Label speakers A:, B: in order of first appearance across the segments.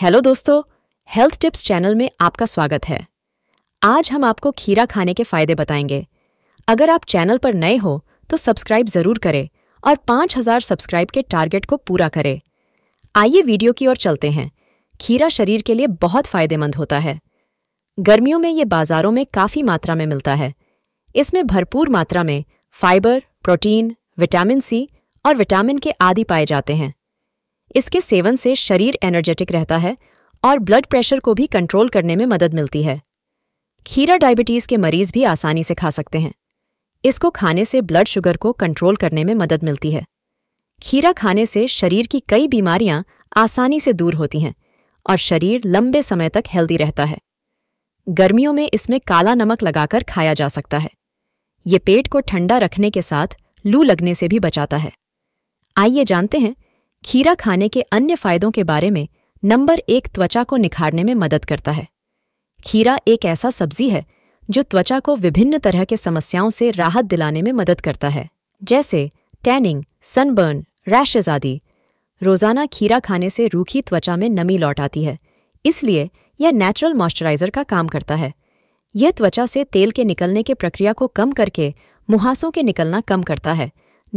A: hello दोस्तों health tips channel में आपका स्वागत है आज हम आपको खीरा खाने के फायदे बताएंगे अगर आप चैनल पर नए हो तो सब्सक्राइब जरूर करें और 5000 सब्सक्राइब के टारगेट को पूरा करें आइए वीडियो की ओर चलते हैं खीरा शरीर के लिए बहुत फायदेमंद होता है गर्मियों में ये बाजारों में काफ़ी मात्रा में मिलता है इसमें भरपूर मात्रा में फाइबर प्रोटीन विटामिन सी और विटामिन के आदि पाए जाते हैं इसके सेवन से शरीर एनर्जेटिक रहता है और ब्लड प्रेशर को भी कंट्रोल करने में मदद मिलती है खीरा डायबिटीज़ के मरीज भी आसानी से खा सकते हैं इसको खाने से ब्लड शुगर को कंट्रोल करने में मदद मिलती है खीरा खाने से शरीर की कई बीमारियां आसानी से दूर होती हैं और शरीर लंबे समय तक हेल्दी रहता है गर्मियों में इसमें काला नमक लगाकर खाया जा सकता है ये पेट को ठंडा रखने के साथ लू लगने से भी बचाता है आइए जानते हैं खीरा खाने के अन्य फायदों के बारे में नंबर एक त्वचा को निखारने में मदद करता है खीरा एक ऐसा सब्जी है जो त्वचा को विभिन्न तरह के समस्याओं से राहत दिलाने में मदद करता है जैसे टैनिंग सनबर्न रैशेज आदि रोजाना खीरा खाने से रूखी त्वचा में नमी लौट आती है इसलिए यह नेचुरल मॉइस्चराइजर का काम करता है यह त्वचा से तेल के निकलने की प्रक्रिया को कम करके मुहासों के निकलना कम करता है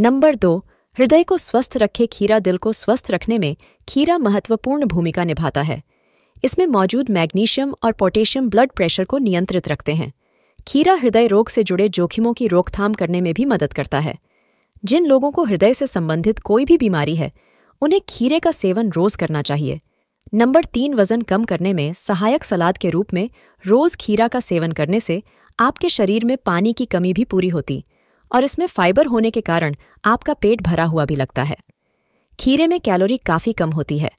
A: नंबर दो हृदय को स्वस्थ रखे खीरा दिल को स्वस्थ रखने में खीरा महत्वपूर्ण भूमिका निभाता है इसमें मौजूद मैग्नीशियम और पोटेशियम ब्लड प्रेशर को नियंत्रित रखते हैं खीरा हृदय रोग से जुड़े जोखिमों की रोकथाम करने में भी मदद करता है जिन लोगों को हृदय से संबंधित कोई भी बीमारी है उन्हें खीरे का सेवन रोज करना चाहिए नंबर तीन वजन कम करने में सहायक सलाद के रूप में रोज खीरा का सेवन करने से आपके शरीर में पानी की कमी भी पूरी होती और इसमें फाइबर होने के कारण आपका पेट भरा हुआ भी लगता है खीरे में कैलोरी काफ़ी कम होती है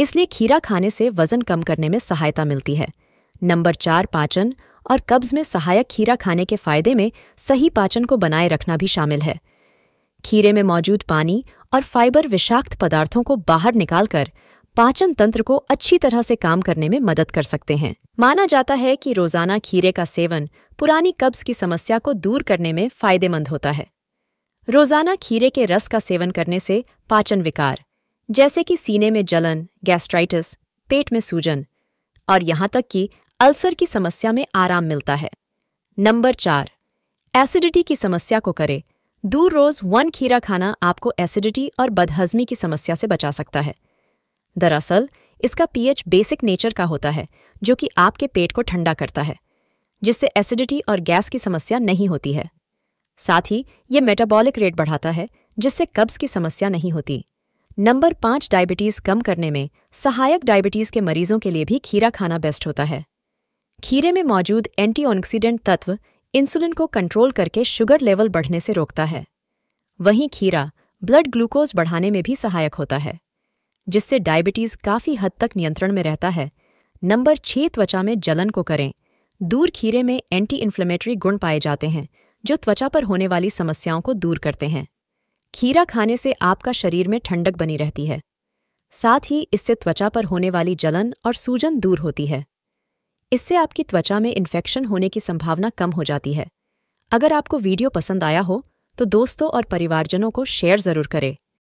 A: इसलिए खीरा खाने से वजन कम करने में सहायता मिलती है नंबर चार पाचन और कब्ज में सहायक खीरा खाने के फायदे में सही पाचन को बनाए रखना भी शामिल है खीरे में मौजूद पानी और फाइबर विषाक्त पदार्थों को बाहर निकालकर पाचन तंत्र को अच्छी तरह से काम करने में मदद कर सकते हैं माना जाता है कि रोजाना खीरे का सेवन पुरानी कब्ज की समस्या को दूर करने में फायदेमंद होता है रोजाना खीरे के रस का सेवन करने से पाचन विकार जैसे कि सीने में जलन गैस्ट्राइटिस पेट में सूजन और यहाँ तक कि अल्सर की समस्या में आराम मिलता है नंबर चार एसिडिटी की समस्या को करें दूर रोज वन खीरा खाना आपको एसिडिटी और बदहजमी की समस्या से बचा सकता है दरअसल इसका पीएच बेसिक नेचर का होता है जो कि आपके पेट को ठंडा करता है जिससे एसिडिटी और गैस की समस्या नहीं होती है साथ ही ये मेटाबॉलिक रेट बढ़ाता है जिससे कब्ज की समस्या नहीं होती नंबर पांच डायबिटीज़ कम करने में सहायक डायबिटीज़ के मरीजों के लिए भी खीरा खाना बेस्ट होता है खीरे में मौजूद एंटीऑक्सीडेंट तत्व इंसुलिन को कंट्रोल करके शुगर लेवल बढ़ने से रोकता है वहीं खीरा ब्लड ग्लूकोज बढ़ाने में भी सहायक होता है जिससे डायबिटीज़ काफ़ी हद तक नियंत्रण में रहता है नंबर छः त्वचा में जलन को करें दूर खीरे में एंटी इन्फ्लेमेटरी गुण पाए जाते हैं जो त्वचा पर होने वाली समस्याओं को दूर करते हैं खीरा खाने से आपका शरीर में ठंडक बनी रहती है साथ ही इससे त्वचा पर होने वाली जलन और सूजन दूर होती है इससे आपकी त्वचा में इन्फेक्शन होने की संभावना कम हो जाती है अगर आपको वीडियो पसंद आया हो तो दोस्तों और परिवारजनों को शेयर ज़रूर करें